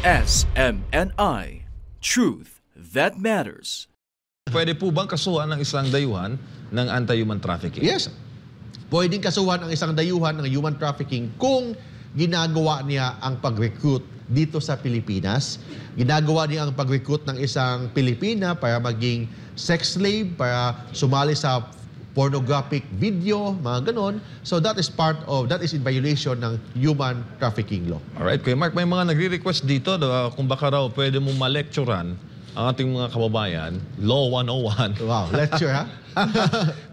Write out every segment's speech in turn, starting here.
SMNI. Truth that matters. Pwede po bang kasuhan ng isang dayuhan ng anti-human trafficking? Yes. Pwedeng kasuhan ang isang dayuhan ng human trafficking kung ginagawa niya ang pag-recruit dito sa Pilipinas. Ginagawa niya ang pag-recruit ng isang Pilipina para maging sex slave, para sumali sa pornographic video, mga ganon. So that is part of, that is in violation ng human trafficking law. Alright, Kuya Mark, may mga nagre-request dito uh, kung baka raw pwede mong ma-lecturean ang ating mga kababayan, Law 101. Wow, lecture ha?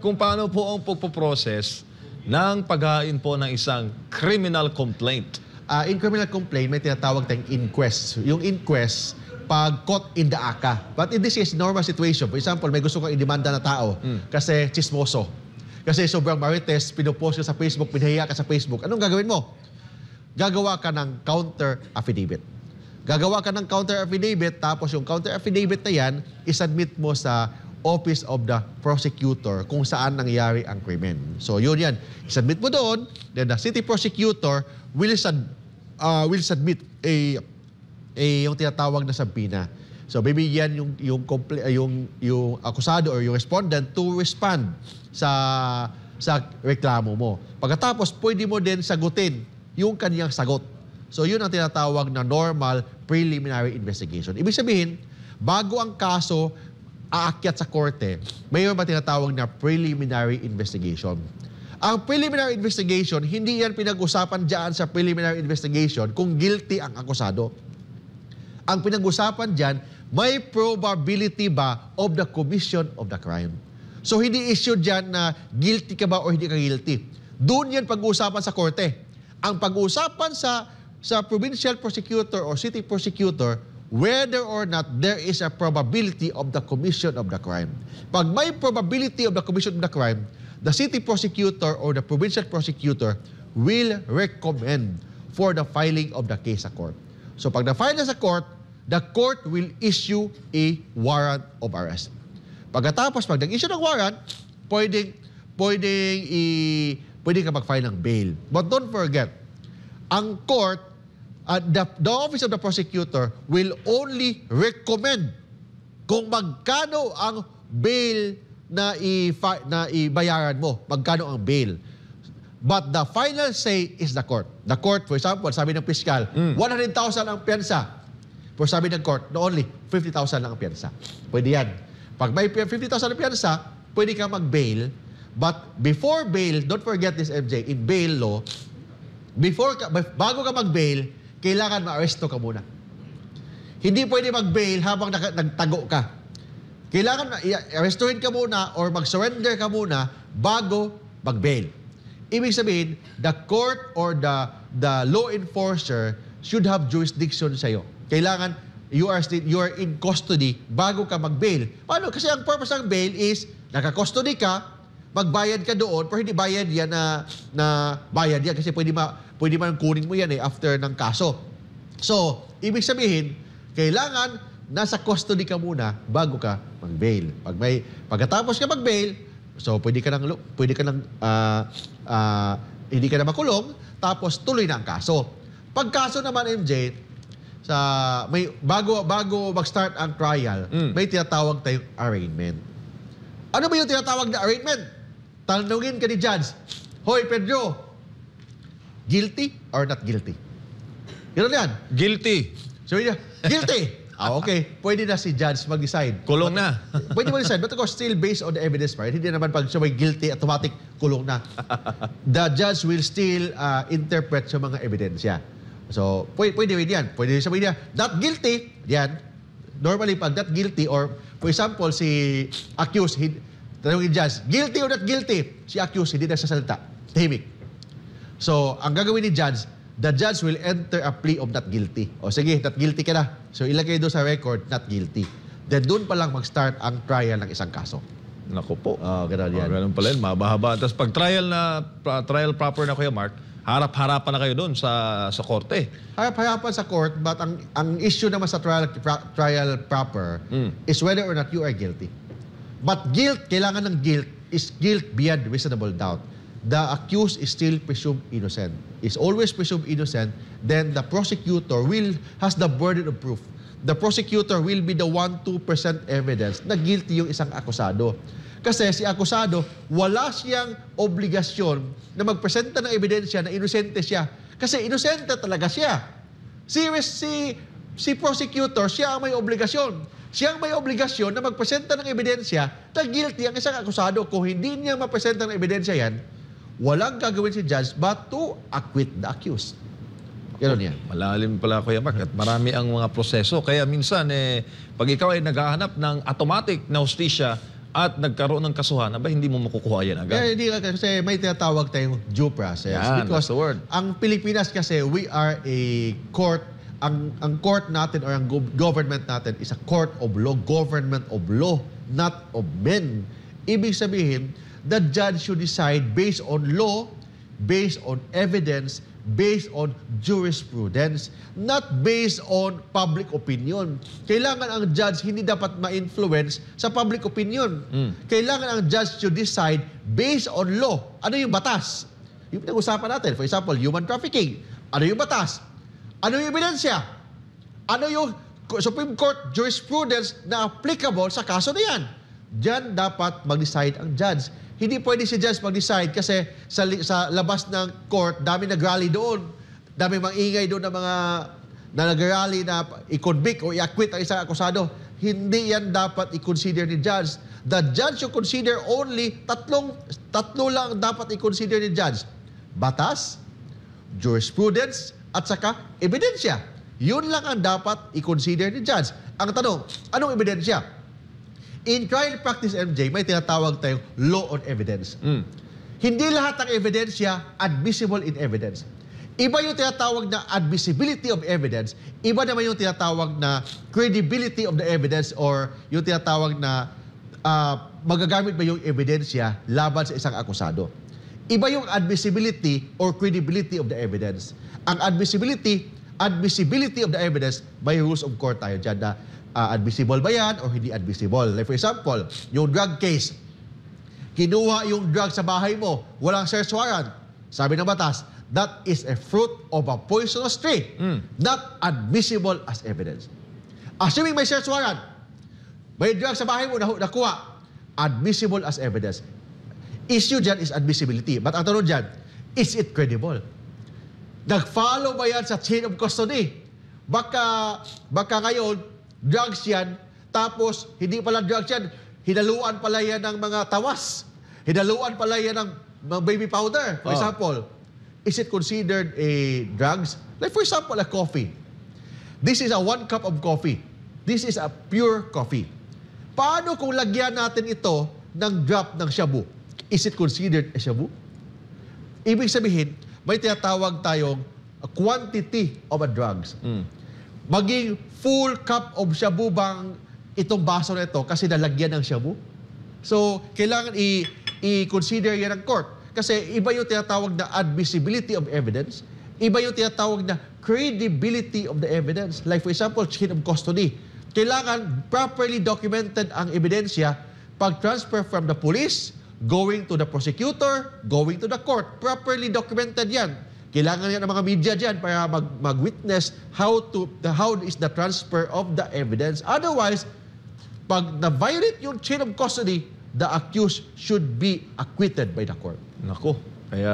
kung paano po ang pagpoprocess ng paghain po ng isang criminal complaint. Uh, in criminal complaint, may tinatawag tayong inquest. Yung inquest, pag caught in the aka. But in this is normal situation. For example, may gusto kang idemanda na tao mm. kasi chismoso. Kasi sobrang marites, pinupost ka sa Facebook, pinahiya ka sa Facebook. Anong gagawin mo? Gagawa ka ng counter affidavit. Gagawa ka ng counter affidavit, tapos yung counter affidavit na yan, isubmit mo sa Office of the Prosecutor kung saan nangyari ang krimen. So yun yan. Isubmit mo doon, then the city prosecutor will, sub, uh, will submit a eh, yung tinatawag na sabina. So bibigyan yung yung yung yung akusado or yung respondent to respond sa sa reklamo mo. Pagkatapos, pwede mo din sagutin yung kaniyang sagot. So yun ang tinatawag na normal preliminary investigation. Ibig sabihin, bago ang kaso aakyat sa korte, mayroon ba tinatawag na preliminary investigation? Ang preliminary investigation, hindi yan pinag-usapan dyan sa preliminary investigation kung guilty ang akusado. Ang pinag-usapan dyan, may probability ba of the commission of the crime? So hindi issue dyan na guilty ka ba o hindi ka guilty. Doon yan pag-uusapan sa korte. Ang pag-uusapan sa sa provincial prosecutor or city prosecutor whether or not there is a probability of the commission of the crime. Pag may probability of the commission of the crime, the city prosecutor or the provincial prosecutor will recommend for the filing of the case sa court. So pag na-file na sa court, the court will issue a warrant of arrest. Pagkatapos, pag nag-issue ng warrant, pwedeng, pwedeng, i, pwedeng ka mag-file ng bail. But don't forget, ang court, uh, the, the Office of the Prosecutor will only recommend kung magkano ang bail na, i, na ibayaran mo, magkano ang bail. But the final say is the court. The court, for example, sabi ng piskal, mm. 100,000 ang piyansa pero sabi ng court, no only 50,000 lang ang piyansa. Pwede yan. Pag may 50,000 ang piyansa, pwede ka mag-bail. But before bail, don't forget this MJ, in bail law, before ka, bago ka mag-bail, kailangan ma-arresto ka muna. Hindi pwede mag-bail habang nagtago ka. Kailangan arrestuhin ka muna or mag-surrender ka muna bago mag-bail. Ibig sabihin, the court or the the law enforcer should have jurisdiction sa'yo. Kailangan you are still, you are in custody bago ka mag-bail. Paano? Kasi ang purpose ng bail is nagka-custody ka, magbayad ka doon, pero hindi bayad yan na, na bayad yan kasi pwede, ma, pwede man kunin mo yan eh after ng kaso. So, ibig sabihin, kailangan nasa custody ka muna bago ka mag-bail. Pag may, pagkatapos ka mag-bail, so pwede ka nang, pwede ka nang, uh, uh, hindi ka na makulong, tapos tuloy na ang kaso. Pag kaso naman, MJ, sa may bago bago mag-start ang trial, mm. may tinatawag tayong arraignment. Ano ba yung tinatawag na arraignment? Tanungin ka ni judge, Hoy Pedro, guilty or not guilty? Yun yan. Guilty. So yun, guilty. ah, okay. Pwede na si judge mag-decide. Kulong but, na. pwede mag-decide. But of course, still based on the evidence, right? Hindi naman pag siya may guilty, automatic kulong na. The judge will still uh, interpret sa mga ebidensya. So, pwede, pwede yan. Pwede sabihin niya, not guilty. Yan. Normally, pag not guilty or, for example, si accused, he, tanongin judge, guilty or not guilty, si accused, hindi nagsasalita. Tahimik. So, ang gagawin ni judge, the judge will enter a plea of not guilty. O sige, not guilty ka na. So, ilagay doon sa record, not guilty. Then, doon pa lang mag-start ang trial ng isang kaso. Nako po. Oh, ganun yan. Oh, ganun pala yun. mahaba Tapos pag trial na, trial proper na kuya Mark, harap-harapan na kayo doon sa sa korte. Harap-harapan sa court, but ang ang issue naman sa trial pra, trial proper mm. is whether or not you are guilty. But guilt, kailangan ng guilt is guilt beyond reasonable doubt. The accused is still presumed innocent. Is always presumed innocent, then the prosecutor will has the burden of proof. The prosecutor will be the one to present evidence na guilty yung isang akusado. Kasi si akusado, wala siyang obligasyon na magpresenta ng ebidensya na inosente siya. Kasi inosente talaga siya. Si, si, si prosecutor, siya ang may obligasyon. Siya ang may obligasyon na magpresenta ng ebidensya na guilty ang isang akusado. Kung hindi niya mapresenta ng ebidensya yan, walang gagawin si judge but to acquit the accused. Ganun Malalim pala, Kuya Mark, at marami ang mga proseso. Kaya minsan, eh, pag ikaw ay naghahanap ng automatic na hostisya, at nagkaroon ng kasuhan, ba hindi mo makukuha yan agad. Eh, hindi kasi may tinatawag tayong due process. Yan, because the word. ang Pilipinas kasi, we are a court ang ang court natin or ang government natin is a court of law, government of law, not of men. Ibig sabihin, the judge should decide based on law, based on evidence, based on jurisprudence, not based on public opinion. Kailangan ang judge hindi dapat ma-influence sa public opinion. Mm. Kailangan ang judge to decide based on law. Ano yung batas? Yung pinag-usapan natin, for example, human trafficking. Ano yung batas? Ano yung ebidensya? Ano yung Supreme Court jurisprudence na applicable sa kaso na yan? Diyan dapat mag-decide ang judge. Hindi pwede si judge mag-decide kasi sa, sa labas ng court, dami nag-rally doon. Dami mangingay doon ng mga na nag-rally na i-convict o i-acquit ang isang akusado. Hindi yan dapat i-consider ni judge. The judge should consider only tatlong, tatlo lang dapat i-consider ni judge. Batas, jurisprudence, at saka ebidensya. Yun lang ang dapat i-consider ni judge. Ang tanong, anong ebidensya? In trial practice, MJ, may tinatawag tayong law on evidence. Mm. Hindi lahat ng ebidensya admissible in evidence. Iba yung tinatawag na admissibility of evidence, iba naman yung tinatawag na credibility of the evidence or yung tinatawag na uh, magagamit ba yung ebidensya laban sa isang akusado. Iba yung admissibility or credibility of the evidence. Ang admissibility, admissibility of the evidence, by rules of court tayo dyan na uh, admissible ba yan o hindi admissible. Like for example, yung drug case, kinuha yung drug sa bahay mo, walang search warrant. Sabi ng batas, that is a fruit of a poisonous tree, mm. not admissible as evidence. Assuming may search warrant, may drug sa bahay mo na nakuha, admissible as evidence. Issue dyan is admissibility. But ang tanong dyan, is it credible? Nag-follow ba yan sa chain of custody? Baka, baka ngayon, drugs yan, tapos hindi pala drugs yan, hinaluan pala yan ng mga tawas. Hinaluan pala yan ng baby powder, for oh. example. Is it considered a drugs? Like for example, a coffee. This is a one cup of coffee. This is a pure coffee. Paano kung lagyan natin ito ng drop ng shabu? Is it considered a shabu? Ibig sabihin, may tinatawag tayong quantity of a drugs. Mm. Maging full cup of shabu bang itong baso na ito kasi nalagyan ng shabu? So, kailangan i- i-consider yan ng court. Kasi iba yung tinatawag na admissibility of evidence, iba yung tinatawag na credibility of the evidence. Like for example, chain of custody. Kailangan properly documented ang ebidensya pag-transfer from the police, going to the prosecutor, going to the court. Properly documented yan. Kailangan yan ng mga media diyan para mag, mag-witness how to the how is the transfer of the evidence. Otherwise, pag na-violate yung chain of custody, the accused should be acquitted by the court. Nako. Kaya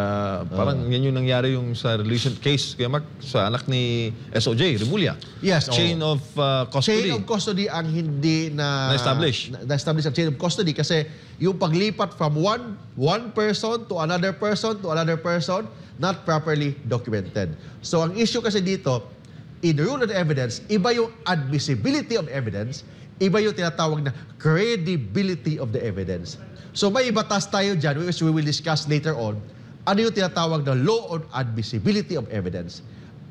parang ah. yan yung nangyari yung sa relation case kay Mark sa anak ni SOJ, Remulla. Yes, oo. Chain of uh, custody. Chain of custody ang hindi na... Na-establish. na- establish na na ang chain of custody kasi yung paglipat from one one person to another person to another person not properly documented. So ang issue kasi dito, in rule of evidence, iba yung admissibility of evidence, iba yung tinatawag na credibility of the evidence. So may ibatas tayo dyan, which we will discuss later on, ano yung tinatawag na law on admissibility of evidence?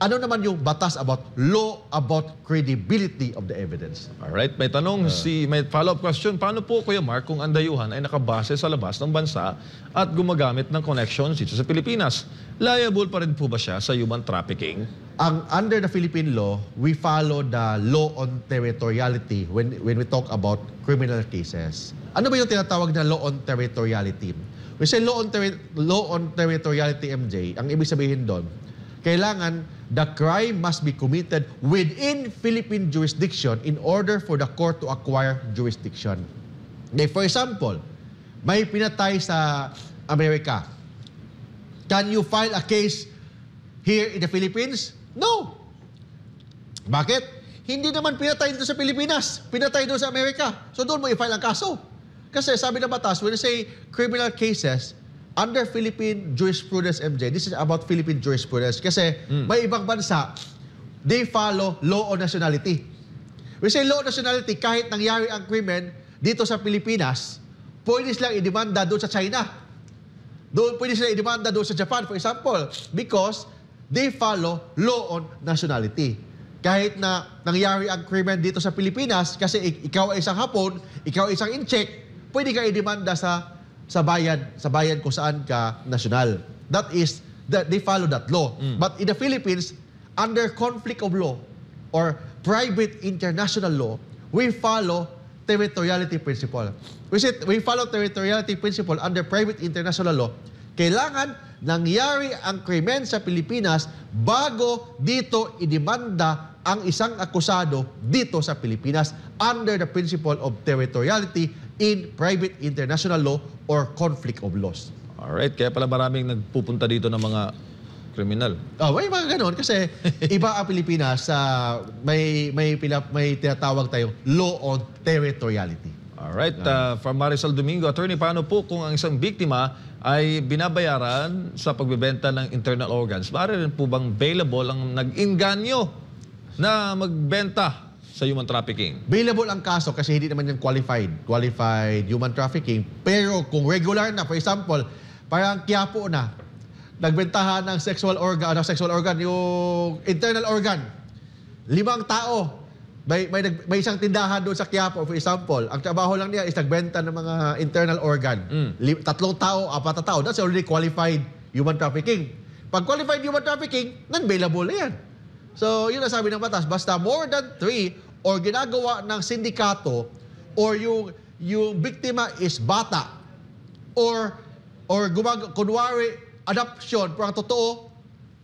Ano naman yung batas about law about credibility of the evidence? All right, may tanong uh, si may follow-up question. Paano po Kuya Mark kung ang dayuhan ay nakabase sa labas ng bansa at gumagamit ng connections dito sa Pilipinas? Liable pa rin po ba siya sa human trafficking? Ang under the Philippine law, we follow the law on territoriality when when we talk about criminal cases. Ano ba yung tinatawag na law on territoriality? We say law on, terri- law on territoriality, MJ, ang ibig sabihin doon, kailangan the crime must be committed within Philippine jurisdiction in order for the court to acquire jurisdiction. Okay, for example, may pinatay sa Amerika. Can you file a case here in the Philippines? No. Bakit? Hindi naman pinatay dito sa Pilipinas. Pinatay doon sa Amerika. So doon mo i-file ang kaso. Kasi sabi ng batas, when you say criminal cases, under Philippine jurisprudence, MJ, this is about Philippine jurisprudence. Kasi mm. may ibang bansa, they follow law on nationality. We say law on nationality, kahit nangyari ang krimen dito sa Pilipinas, pwede silang idemanda doon sa China. Doon pwede silang idemanda doon sa Japan, for example, because they follow law on nationality. Kahit na nangyari ang krimen dito sa Pilipinas, kasi ikaw ay isang Hapon, ikaw ay isang Incheck, pwede ka i-demanda sa sa bayan, sa bayan kung saan ka national. That is, that they follow that law. Mm. But in the Philippines, under conflict of law or private international law, we follow territoriality principle. We, said, we follow territoriality principle under private international law. Kailangan nangyari ang krimen sa Pilipinas bago dito idemanda ang isang akusado dito sa Pilipinas under the principle of territoriality in private international law or conflict of laws. Alright, kaya pala maraming nagpupunta dito ng mga kriminal. Oh, may mga ganun kasi iba ang Pilipinas sa uh, may may pilap may tinatawag tayo law on territoriality. Alright, uh, from Marisol Domingo, attorney, paano po kung ang isang biktima ay binabayaran sa pagbebenta ng internal organs? Maaari rin po bang bailable ang nag-inganyo na magbenta sa human trafficking. Bailable ang kaso kasi hindi naman yan qualified. Qualified human trafficking. Pero kung regular na, for example, parang kiyapo na, nagbentahan ng sexual organ, ano, sexual organ, yung internal organ. Limang tao. May, may, may isang tindahan doon sa Quiapo, for example. Ang trabaho lang niya is nagbenta ng mga internal organ. Mm. Lim, tatlong tao, apat na tao. That's already qualified human trafficking. Pag qualified human trafficking, non-bailable na yan. So, yun ang sabi ng batas. Basta more than three or ginagawa ng sindikato or yung, yung biktima is bata or or gumag kunwari adoption pero ang totoo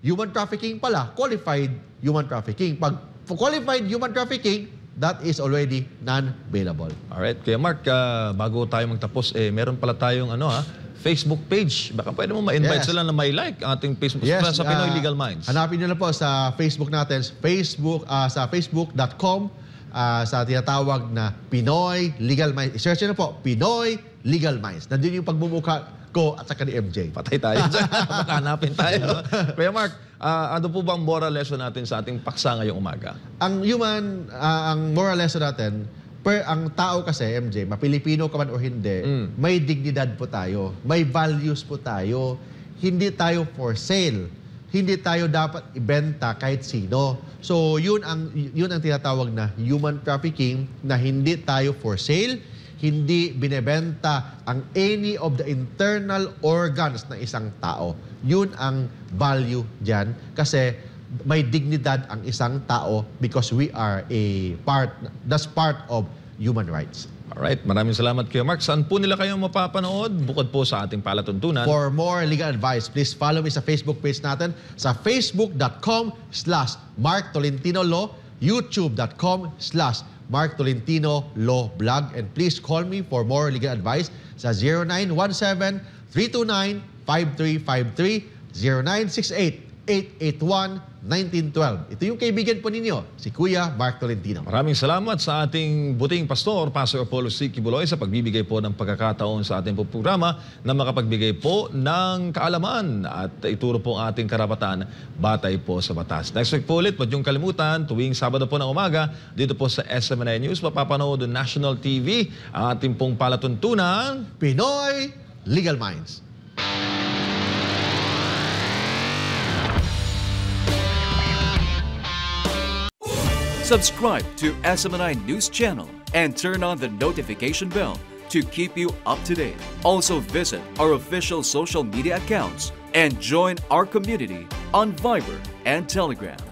human trafficking pala qualified human trafficking pag qualified human trafficking that is already non-bailable. All right, Kuya Mark, uh, bago tayo magtapos, eh, meron pala tayong ano ha, ah, Facebook page. Baka pwede mo ma-invite Yes. sila na may like ang ating Facebook Yes, sa, sa ah, Pinoy Legal Minds. Hanapin nyo na po sa Facebook natin, Facebook, ah, sa facebook.com ah, sa tinatawag na Pinoy Legal Minds. I-search nyo na po, Pinoy Legal Minds. Nandiyan yung pagmumuka ko at saka ni MJ. Patay tayo dyan. tayo. Kuya Mark, ah, ano po bang moral lesson natin sa ating paksa ngayong umaga? Ang human, ah, ang moral lesson natin, pero ang tao kasi, MJ, mapilipino ka man o hindi, mm. may dignidad po tayo. May values po tayo. Hindi tayo for sale. Hindi tayo dapat ibenta kahit sino. So, yun ang, yun ang tinatawag na human trafficking na hindi tayo for sale, hindi binebenta ang any of the internal organs ng isang tao. Yun ang value dyan. Kasi may dignidad ang isang tao because we are a part, that's part of human rights. Alright, maraming salamat Kuya Mark. Saan po nila kayo mapapanood bukod po sa ating palatuntunan? For more legal advice, please follow me sa Facebook page natin sa facebook.com slash Mark Tolentino Law, youtube.com slash Mark Tolentino Law Blog. And please call me for more legal advice sa 0917-329-5353, 0968 1912. Ito yung kaibigan po ninyo, si Kuya Mark Tolentino. Maraming salamat sa ating buting pastor, Pastor Apollo C. Kibuloy, sa pagbibigay po ng pagkakataon sa ating programa na makapagbigay po ng kaalaman at ituro po ang ating karapatan batay po sa batas. Next week po ulit, huwag yung kalimutan, tuwing Sabado po ng umaga, dito po sa SMNI News, mapapanood ng National TV, ang ating pong palatuntunan, Pinoy Legal Minds. Subscribe to SMNI News Channel and turn on the notification bell to keep you up to date. Also visit our official social media accounts and join our community on Viber and Telegram.